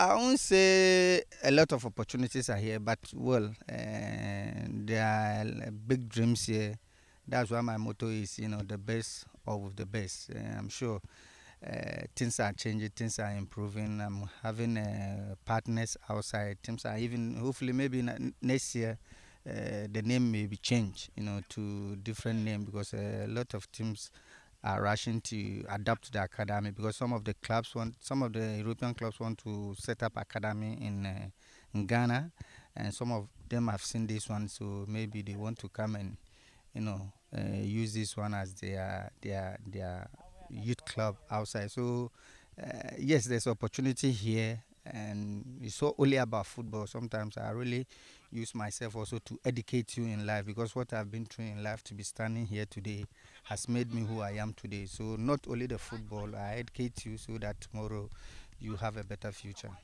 I won't say a lot of opportunities are here, but well, uh, there are big dreams here. That's why my motto is, you know, the best of the best. Uh, I'm sure uh, things are changing, things are improving. I'm having partners outside. teams. are even, hopefully, maybe next year, the name may be changed, you know, to different name because a lot of teams are rushing to adapt the academy because some of the clubs want, some of the European clubs want to set up academy in, uh, in Ghana, and some of them have seen this one, so maybe they want to come and, you know, uh, use this one as their their their youth club outside. So uh, yes, there's opportunity here, and it's so only about football. Sometimes I really use myself also to educate you in life because what I've been through in life to be standing here today has made me who I am today. So not only the football, I educate you so that tomorrow you have a better future.